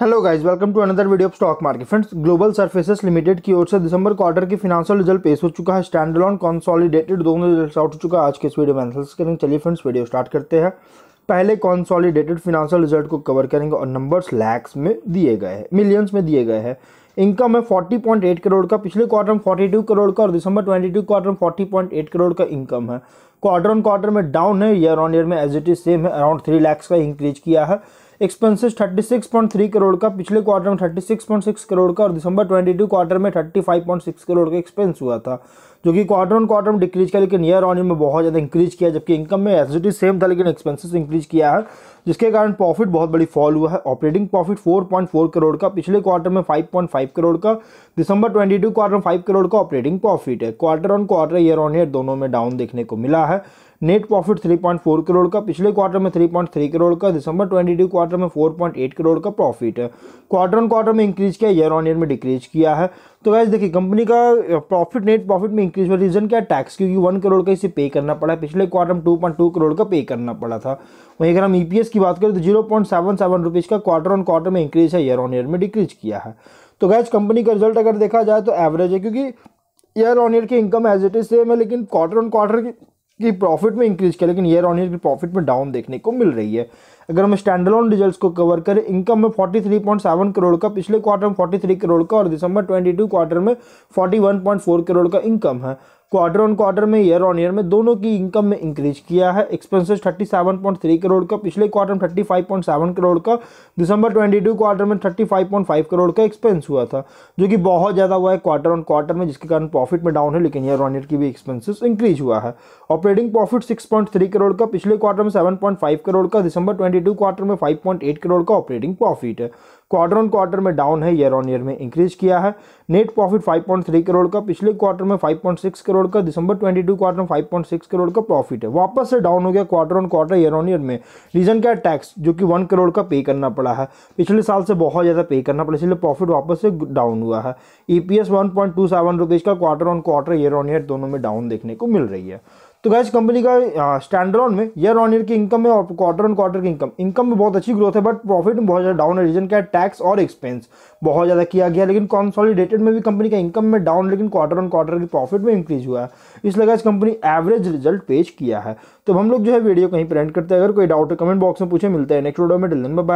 hello guys welcome to another video of stock market friends global services limited की ओर से दिसंबर quarter की फिनांशियल रिजल्ट पेश हो चुका है स्टैंड ऑन कॉन्सॉलिडेटेड दोनों रिजल्ट आउट हो चुका है आज के इस वीडियो में करेंगे चलिए फ्रेंड्स वीडियो स्टार्ट करते हैं पहले कॉन्सॉलिडेटेड फिनांशियल रिजल्ट को कवर करेंगे और नंबर्स लैक्स में दिए गए हैं मिलियंस में दिए गए हैं इनकम है फोर्टी करोड़ का पिछले क्वार्टर में फोर्टी करोड़ का और दिसंबर ट्वेंटी क्वार्टर में फोर्टी करोड़ का इनकम है क्वार्टर ऑन क्वार्टर में डाउन है ईयर ऑन ईयर में एज इट इज सेम है अराउंड थ्री लैक्स का इंक्रीज किया है एक्सपेंसेस 36.3 करोड़ का पिछले क्वार्टर में 36.6 करोड़ का और दिसंबर 22 क्वार्टर में 35.6 करोड़ का एक्सपेंस हुआ था जो कि क्वार्टर ऑन क्वार्टर में डिक्रीज किया लेकिन ईयर ऑन ईयर में बहुत ज़्यादा इंक्रीज किया जबकि इनकम में एज इट इज सेम था लेकिन एक्सपेंसेस इंक्रीज किया है जिसके कारण प्रॉफिट बहुत बड़ी फॉल हुआ है ऑपरेटिंग प्रॉफिट 4.4 करोड़ का पिछले क्वार्टर में 5.5 करोड़ का दिसंबर 22 क्वार्टर में 5 करोड़ का ऑपरेटिंग प्रॉफिट है quarter on quarter year on year दोनों में डाउन देखने को मिला रहा है नेट प्रॉफिट 3.4 करोड़ का पिछले क्वार्टर में 3.3 करोड़ का दिसंबर 22 क्वार्टर में 4.8 करोड़ का प्रॉफिट है क्वार्टर ऑन क्वार्टर में इंक्रीज किया ईयर ऑन ईयर में डिक्रीज किया है तो वैसे देखिए कंपनी का प्रॉफिट नेट प्रॉफिट में इंक्रीज हुआ रीजन क्या टैक्स क्योंकि वन करोड़ का इसे पे करना पड़ा पिछले क्वार्टर में टू पॉइंट टू करोड़ का पे करना पड़ा था वहीं अगर हम ई e की बात करें तो zero point seven seven rupees का क्वार्टर ऑन क्वार्टर में इंक्रीज है ईयर ऑन ईयर में डिक्रीज किया है तो गैज कंपनी का रिजल्ट अगर देखा जाए तो एवरेज है क्योंकि ईयर ऑन ईयर की income as it is same है लेकिन क्वार्टर ऑन क्वार्टर की कि प्रॉफिट में इंक्रीज किया लेकिन ईयर ऑन ईयर की प्रॉफिट में डाउन देखने को मिल रही है अगर हम स्टैंड ऑन रिजल्ट को कवर करें इनकम में forty three point seven crore का पिछले क्वार्टर में फोर्टी थ्री करोड़ का और दिसंबर ट्वेंटी टू क्वार्टर में forty one point four crore का इनकम है क्वार्टर ऑन क्वार्टर में ईयर ऑन ईयर में दोनों की इनकम में इंक्रीज किया है एक्सपेंसेस 37.3 करोड़ का पिछले क्वार्टर में 35.7 करोड़ का दिसंबर 22 क्वार्टर में 35.5 करोड़ का एक्सपेंस हुआ था जो कि बहुत ज़्यादा हुआ है क्वार्टर ऑन क्वार्टर में जिसके कारण प्रॉफिट में डाउन है लेकिन ईयर ऑन ईयर की भी एक्सपेंसिस इंक्रीज हुआ है ऑपरेटिंग प्रॉफिट सिक्स करोड़ का पिछले क्वार्टर में सेवन करोड़ का दिसंबर ट्वेंटी क्वार्टर में फाइव करोड़ का ऑपरेटिंग प्रॉफिट है क्वार्टर ऑन क्वार्टर में डाउन है ईयर ऑन ईयर में इंक्रीज किया है नेट प्रॉफिट 5.3 करोड़ का पिछले क्वार्टर में 5.6 करोड़ का दिसंबर 22 क्वार्टर में 5.6 करोड़ का प्रॉफिट है वापस से डाउन हो गया quarter on quarter year on year में रीजन क्या है टैक्स जो कि वन करोड़ का पे करना पड़ा है पिछले साल से बहुत ज़्यादा पे करना पड़ा इसलिए प्रॉफिट वापस से डाउन हुआ है ई e पी का quarter on quarter year on year दोनों में डाउन देखने को मिल रही है तो गैस कंपनी का ऑन में ईयर ऑन ईयर की इनकम में और क्वार्टर ऑन क्वार्टर की इनकम इनकम में बहुत अच्छी ग्रोथ है बट प्रॉफिट में बहुत ज़्यादा डाउन है रीजन क्या है टैक्स और एक्सपेंस बहुत ज़्यादा किया गया लेकिन कॉन्सॉलीडेटेड में भी कंपनी का इनकम में डाउन लेकिन क्वार्टर ऑन क्वार्टर की प्रॉफिट में इंक्रीज हुआ है इसलिए गैस कंपनी एवरेज रिजल्ट पेश किया है तो हम लोग जो है वीडियो कहीं प्रेंट करते हैं अगर कोई डाउट है कमेंट बॉक्स में पूछे मिलते हैं नेक्स्ट वीडियो में डिलन बाय